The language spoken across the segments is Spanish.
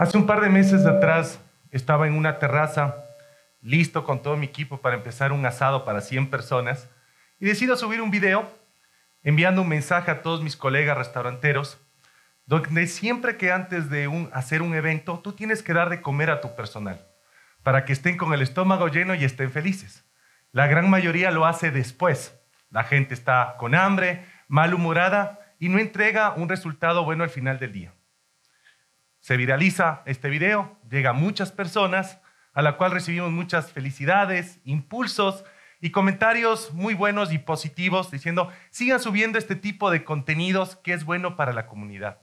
Hace un par de meses atrás estaba en una terraza, listo con todo mi equipo para empezar un asado para 100 personas, y decido subir un video enviando un mensaje a todos mis colegas restauranteros, donde siempre que antes de hacer un evento, tú tienes que dar de comer a tu personal, para que estén con el estómago lleno y estén felices. La gran mayoría lo hace después. La gente está con hambre, malhumorada y no entrega un resultado bueno al final del día. Se viraliza este video, llega a muchas personas, a la cual recibimos muchas felicidades, impulsos y comentarios muy buenos y positivos diciendo, sigan subiendo este tipo de contenidos que es bueno para la comunidad.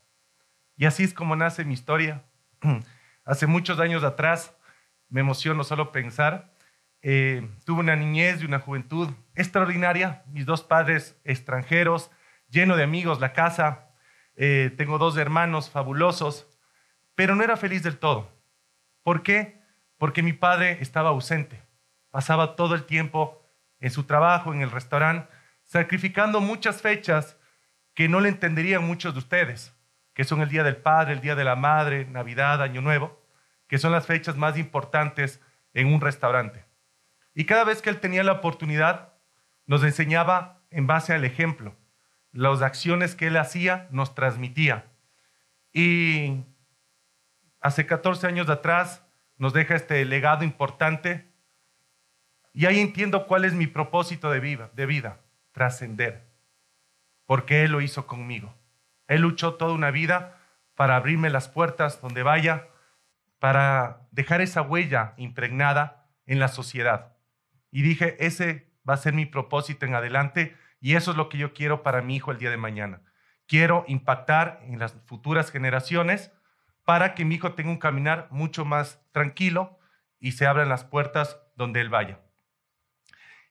Y así es como nace mi historia. Hace muchos años atrás, me emociono solo pensar, eh, tuve una niñez y una juventud extraordinaria, mis dos padres extranjeros, lleno de amigos, la casa, eh, tengo dos hermanos fabulosos, pero no era feliz del todo. ¿Por qué? Porque mi padre estaba ausente. Pasaba todo el tiempo en su trabajo, en el restaurante, sacrificando muchas fechas que no le entenderían muchos de ustedes, que son el Día del Padre, el Día de la Madre, Navidad, Año Nuevo, que son las fechas más importantes en un restaurante. Y cada vez que él tenía la oportunidad, nos enseñaba en base al ejemplo. Las acciones que él hacía nos transmitía. Y hace 14 años de atrás, nos deja este legado importante. Y ahí entiendo cuál es mi propósito de vida, de vida trascender. Porque Él lo hizo conmigo. Él luchó toda una vida para abrirme las puertas donde vaya, para dejar esa huella impregnada en la sociedad. Y dije, ese va a ser mi propósito en adelante y eso es lo que yo quiero para mi hijo el día de mañana. Quiero impactar en las futuras generaciones para que mi hijo tenga un caminar mucho más tranquilo y se abran las puertas donde él vaya.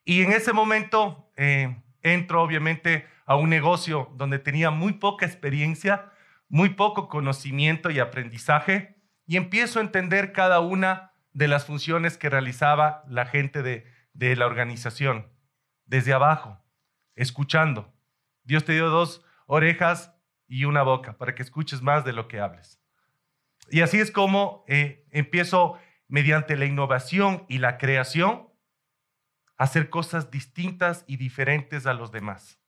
Y en ese momento eh, entro obviamente a un negocio donde tenía muy poca experiencia, muy poco conocimiento y aprendizaje, y empiezo a entender cada una de las funciones que realizaba la gente de la organización, desde abajo, escuchando. Dios te dio dos orejas y una boca para que escuches más de lo que hables. Y así es como eh, empiezo mediante la innovación y la creación a hacer cosas distintas y diferentes a los demás.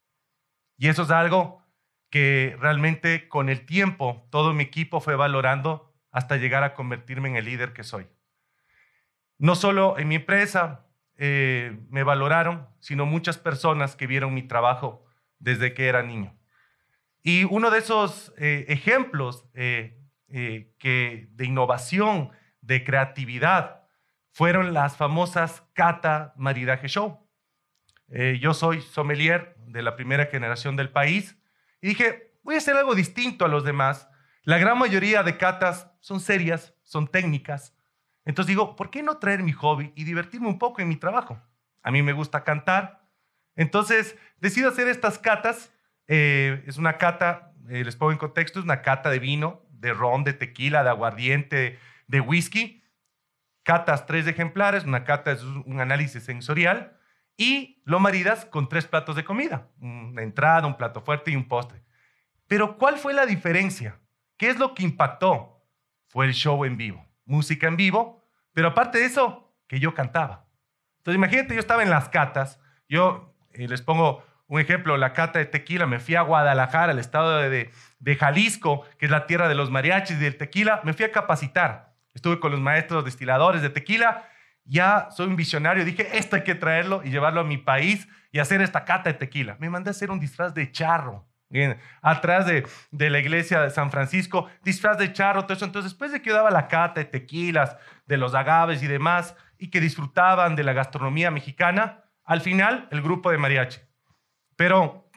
Y eso es algo que realmente con el tiempo todo mi equipo fue valorando hasta llegar a convertirme en el líder que soy. No solo en mi empresa eh, me valoraron, sino muchas personas que vieron mi trabajo desde que era niño. Y uno de esos eh, ejemplos eh, eh, que, de innovación, de creatividad, fueron las famosas Cata Maridaje Show. Eh, yo soy sommelier de la primera generación del país y dije, voy a hacer algo distinto a los demás. La gran mayoría de catas son serias, son técnicas. Entonces digo, ¿por qué no traer mi hobby y divertirme un poco en mi trabajo? A mí me gusta cantar. Entonces decido hacer estas catas. Eh, es una cata, les pongo en contexto, es una cata de vino de ron, de tequila, de aguardiente, de whisky. Catas tres ejemplares, una cata es un análisis sensorial, y lo maridas con tres platos de comida, una entrada, un plato fuerte y un postre. Pero ¿cuál fue la diferencia? ¿Qué es lo que impactó? Fue el show en vivo, música en vivo, pero aparte de eso, que yo cantaba. Entonces imagínate, yo estaba en las catas, yo eh, les pongo un ejemplo, la cata de tequila. Me fui a Guadalajara, al estado de, Jalisco, que es la tierra de los mariachis y del tequila. Me fui a capacitar. Estuve con los maestros destiladores de tequila. Ya soy un visionario. Dije, esto hay que traerlo y llevarlo a mi país y hacer esta cata de tequila. Me mandé a hacer un disfraz de charro. Bien, atrás de, la iglesia de San Francisco, disfraz de charro, todo eso. Entonces, después de que yo daba la cata de tequilas, de los agaves y demás, y que disfrutaban de la gastronomía mexicana, al final el grupo de mariachi. Pero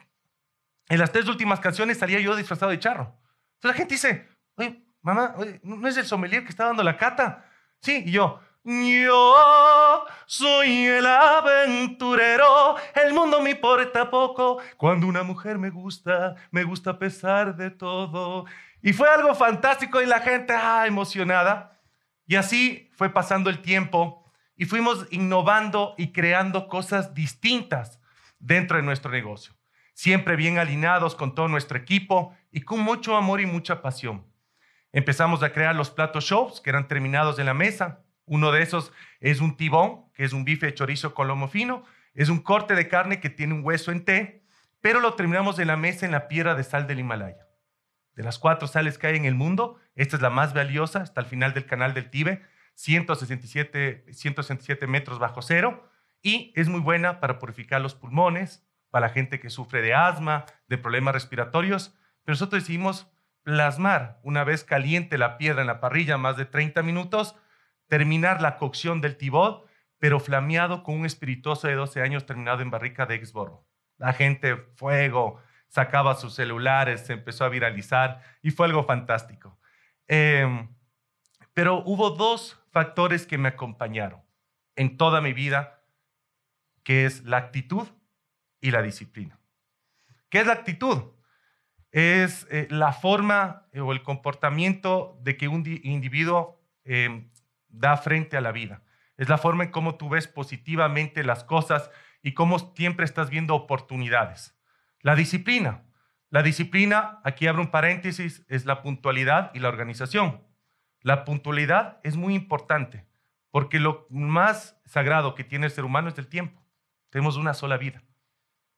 en las tres últimas canciones salía yo disfrazado de charro. Entonces la gente dice, oye, mamá, ¿no es el sommelier que está dando la cata? Sí, y yo, yo soy el aventurero, el mundo me importa poco. Cuando una mujer me gusta, me gusta a pesar de todo. Y fue algo fantástico y la gente ah, emocionada. Y así fue pasando el tiempo y fuimos innovando y creando cosas distintas dentro de nuestro negocio, siempre bien alineados con todo nuestro equipo y con mucho amor y mucha pasión. Empezamos a crear los platos shows que eran terminados en la mesa. Uno de esos es un tibón, que es un bife de chorizo lomo fino. Es un corte de carne que tiene un hueso en té, pero lo terminamos en la mesa en la piedra de sal del Himalaya. De las cuatro sales que hay en el mundo, esta es la más valiosa hasta el final del canal del Tibe, 167 metros bajo cero y es muy buena para purificar los pulmones, para la gente que sufre de asma, de problemas respiratorios, pero nosotros decidimos plasmar, una vez caliente la piedra en la parrilla, más de 30 minutos, terminar la cocción del tibot, pero flameado con un espirituoso de 12 años terminado en barrica de exborro. La gente, fuego, sacaba sus celulares, se empezó a viralizar y fue algo fantástico. Eh, pero hubo dos factores que me acompañaron en toda mi vida que es la actitud y la disciplina. ¿Qué es la actitud? Es eh, la forma eh, o el comportamiento de que un individuo em, da frente a la vida. Es la forma en cómo tú ves positivamente las cosas y cómo siempre estás viendo oportunidades. La disciplina. La disciplina, aquí abro un paréntesis, es la puntualidad y la organización. La puntualidad es muy importante porque lo más sagrado que tiene el ser humano es el tiempo. Tenemos una sola vida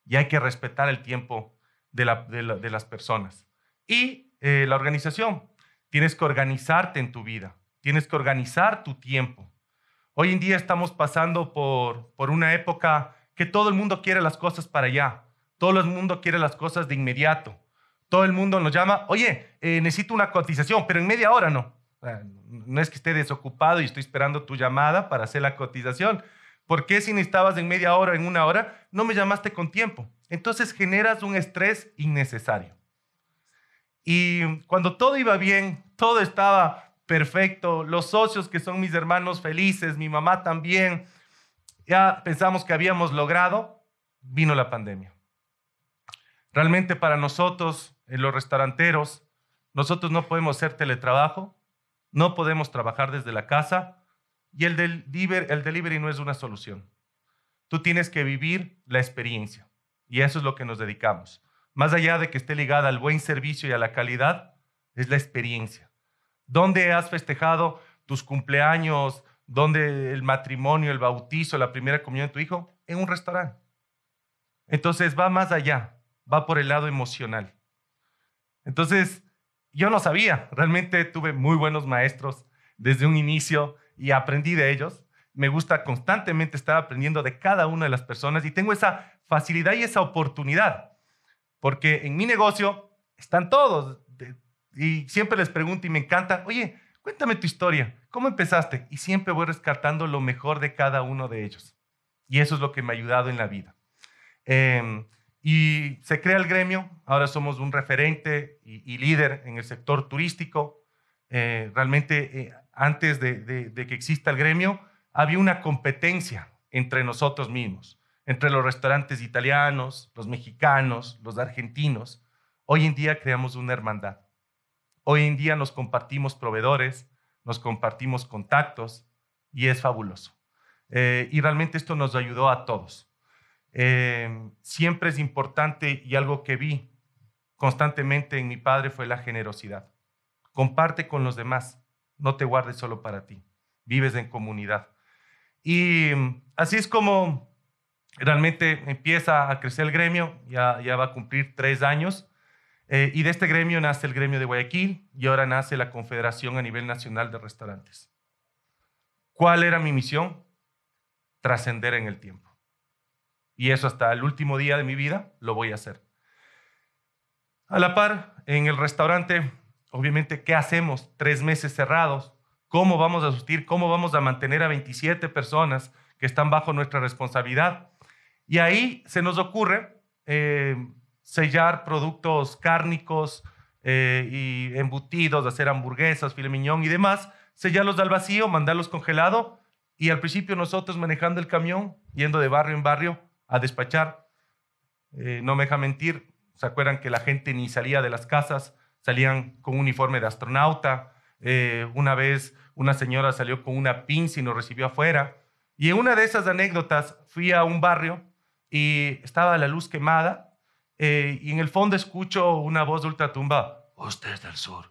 y hay que respetar el tiempo de, las personas. Y eh, la organización. Tienes que organizarte en tu vida, tienes que organizar tu tiempo. Hoy en día estamos pasando por, una época que todo el mundo quiere las cosas para allá, todo el mundo quiere las cosas de inmediato, todo el mundo nos llama, oye, eh, necesito una cotización, pero en media hora no. No es que esté desocupado y estoy esperando tu llamada para hacer la cotización. ¿Por qué si necesitabas en media hora, en una hora, no me llamaste con tiempo? Entonces generas un estrés innecesario. Y cuando todo iba bien, todo estaba perfecto, los socios que son mis hermanos felices, mi mamá también, ya pensamos que habíamos logrado, vino la pandemia. Realmente para nosotros, los restauranteros, nosotros no podemos hacer teletrabajo, no podemos trabajar desde la casa, y el, el delivery no es una solución. Tú tienes que vivir la experiencia. Y eso es lo que nos dedicamos. Más allá de que esté ligada al buen servicio y a la calidad, es la experiencia. ¿Dónde has festejado tus cumpleaños? ¿Dónde el matrimonio, el bautizo, la primera comunión de tu hijo? En un restaurante. Entonces va más allá, va por el lado emocional. Entonces, yo no sabía, realmente tuve muy buenos maestros desde un inicio y aprendí de ellos. Me gusta constantemente estar aprendiendo de cada una de las personas y tengo esa facilidad y esa oportunidad. Porque en mi negocio están todos y siempre les pregunto y me encanta, oye, cuéntame tu historia, ¿cómo empezaste? Y siempre voy rescatando lo mejor de cada uno de ellos. Y eso es lo que me ha ayudado en la vida. Em, y se crea el gremio, ahora somos un referente y, líder en el sector turístico. Eh, realmente eh, antes de, que exista el gremio, había una competencia entre nosotros mismos, entre los restaurantes italianos, los mexicanos, los argentinos. Hoy en día creamos una hermandad. Hoy en día nos compartimos proveedores, nos compartimos contactos y es fabuloso. Eh, y realmente esto nos ayudó a todos. Eh, siempre es importante y algo que vi constantemente en mi padre fue la generosidad. Comparte con los demás. No te guardes solo para ti. Vives en comunidad. Y mm, así es como realmente empieza a crecer el gremio. Ya, va a cumplir tres años. Eh, y de este gremio nace el gremio de Guayaquil y ahora nace la Confederación a nivel nacional de restaurantes. ¿Cuál era mi misión? Trascender en el tiempo. Y eso hasta el último día de mi vida lo voy a hacer. A la par, en el restaurante Obviamente, ¿qué hacemos tres meses cerrados? ¿Cómo vamos a asistir? ¿Cómo vamos a mantener a 27 personas que están bajo nuestra responsabilidad? Y ahí se nos ocurre eh, sellar productos cárnicos eh, y embutidos, hacer hamburguesas, filet y demás, sellarlos al vacío, mandarlos congelado y al principio nosotros manejando el camión, yendo de barrio en barrio a despachar. Eh, no me deja mentir, se acuerdan que la gente ni salía de las casas, salían con uniforme de astronauta. Eh, una vez una señora salió con una pinza y nos recibió afuera. Y en una de esas anécdotas fui a un barrio y estaba la luz quemada eh, y en el fondo escucho una voz de ultratumba, usted es del sur.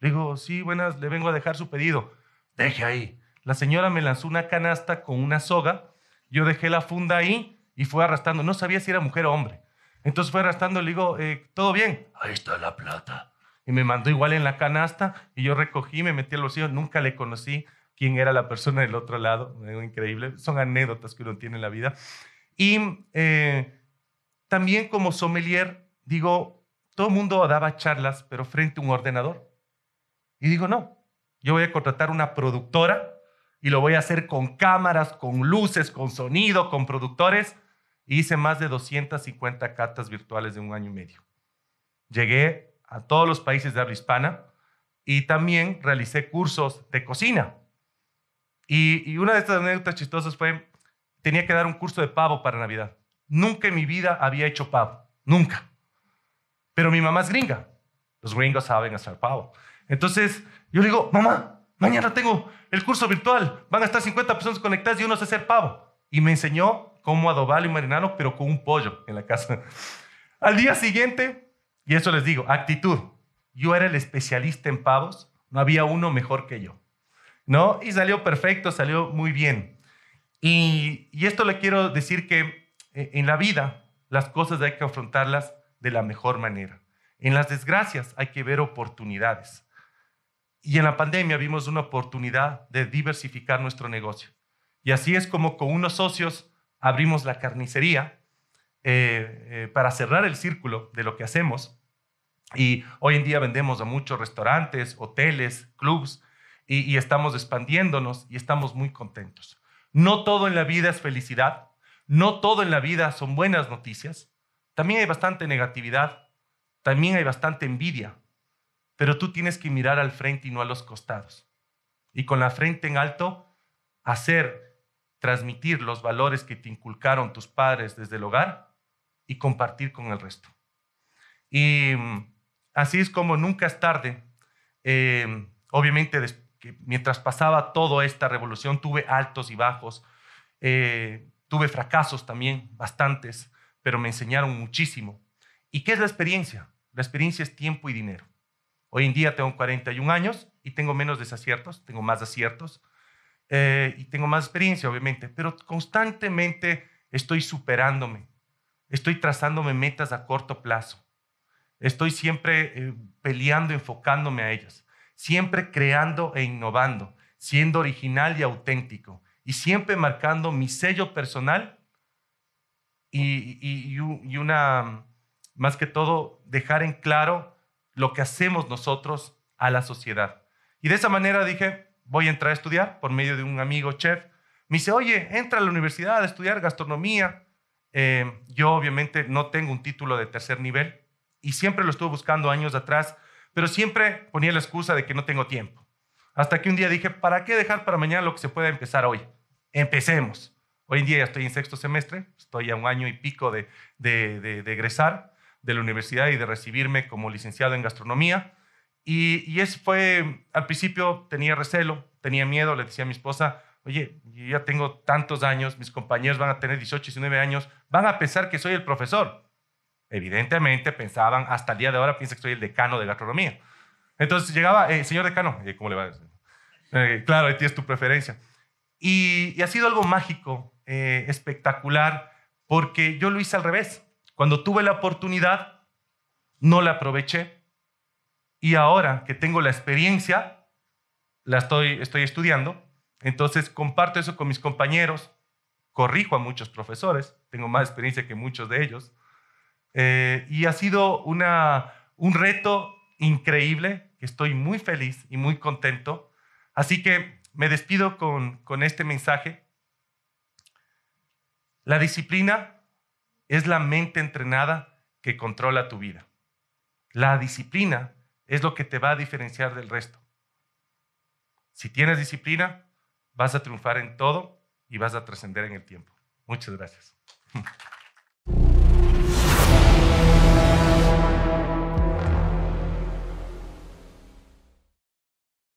Le Digo, sí, buenas, le vengo a dejar su pedido. Deje ahí. La señora me lanzó una canasta con una soga, yo dejé la funda ahí y fue arrastrando. No sabía si era mujer o hombre. Entonces fue arrastrando, le digo, eh, ¿todo bien? Ahí está la plata y me mandó igual en la canasta y yo recogí, me metí al bolsillo, nunca le conocí quién era la persona del otro lado, increíble, son anécdotas que uno tiene en la vida. Y eh, también como sommelier, digo, todo el mundo daba charlas, pero frente a un ordenador. Y digo, no, yo voy a contratar una productora y lo voy a hacer con cámaras, con luces, con sonido, con productores. Y hice más de 250 cartas virtuales de un año y medio. Llegué a todos los países de habla hispana y también realicé cursos de cocina. Y, una de estas anécdotas chistosas fue, tenía que dar un curso de pavo para Navidad. Nunca en mi vida había hecho pavo, nunca. Pero mi mamá es gringa, los gringos saben hacer pavo. Entonces yo le digo, mamá, mañana tengo el curso virtual, van a estar 50 personas conectadas y uno sé hacer pavo. Y me enseñó cómo adobar y marinarlo, pero con un pollo en la casa. Al día siguiente y eso les digo, actitud. Yo era el especialista en pavos, no había uno mejor que yo. ¿No? Y salió perfecto, salió muy bien. Y, y esto le quiero decir que eh, en la vida las cosas hay que afrontarlas de la mejor manera. En las desgracias hay que ver oportunidades. Y en la pandemia vimos una oportunidad de diversificar nuestro negocio. Y así es como con unos socios abrimos la carnicería eh, eh, para cerrar el círculo de lo que hacemos, y hoy en día vendemos a muchos restaurantes, hoteles, clubs, y estamos expandiéndonos y estamos muy contentos. No todo en la vida es felicidad, no todo en la vida son buenas noticias, también hay bastante negatividad, también hay bastante envidia, pero tú tienes que mirar al frente y no a los costados. Y con la frente en alto, hacer transmitir los valores que te inculcaron tus padres desde el hogar y compartir con el resto. Y mm, así es como nunca es tarde. Eh, obviamente, mientras pasaba toda esta revolución, tuve altos y bajos, eh, tuve fracasos también, bastantes, pero me enseñaron muchísimo. ¿Y qué es la experiencia? La experiencia es tiempo y dinero. Hoy en día tengo 41 años y tengo menos desaciertos, tengo más aciertos eh, y tengo más experiencia, obviamente, pero constantemente estoy superándome, Estoy trazándome metas a corto plazo. Estoy siempre eh, peleando, enfocándome a ellas. Siempre creando e innovando, siendo original y auténtico. Y siempre marcando mi sello personal y, y una, más que todo, dejar en claro lo que hacemos nosotros a la sociedad. Y de esa manera dije, voy a entrar a estudiar por medio de un amigo chef. Me dice, oye, entra a la universidad a estudiar gastronomía. Eh, yo obviamente no tengo un título de tercer nivel y siempre lo estuve buscando años atrás, pero siempre ponía la excusa de que no tengo tiempo. Hasta que un día dije, ¿para qué dejar para mañana lo que se pueda empezar hoy? Empecemos. Hoy en día ya estoy en sexto semestre, estoy a un año y pico de, de, egresar de la universidad y de recibirme como licenciado en gastronomía. Y, y eso fue, al principio tenía recelo, tenía miedo, le decía a mi esposa, oye, yo ya tengo tantos años, mis compañeros van a tener 18, 19 años, van a pensar que soy el profesor. Evidentemente pensaban, hasta el día de ahora piensa que soy el decano de gastronomía. Entonces llegaba, eh, señor decano, eh, ¿cómo le va? Eh, claro, ahí tienes tu preferencia. Y, ha sido algo mágico, eh, espectacular, porque yo lo hice al revés. Cuando tuve la oportunidad, no la aproveché. Y ahora que tengo la experiencia, la estoy, estoy estudiando, entonces comparto eso con mis compañeros, corrijo a muchos profesores, tengo más experiencia que muchos de ellos, eh, y ha sido un reto increíble, que estoy muy feliz y muy contento. Así que me despido con este mensaje. La disciplina es la mente entrenada que controla tu vida. La disciplina es lo que te va a diferenciar del resto. Si tienes disciplina, vas a triunfar en todo y vas a trascender en el tiempo. Muchas gracias.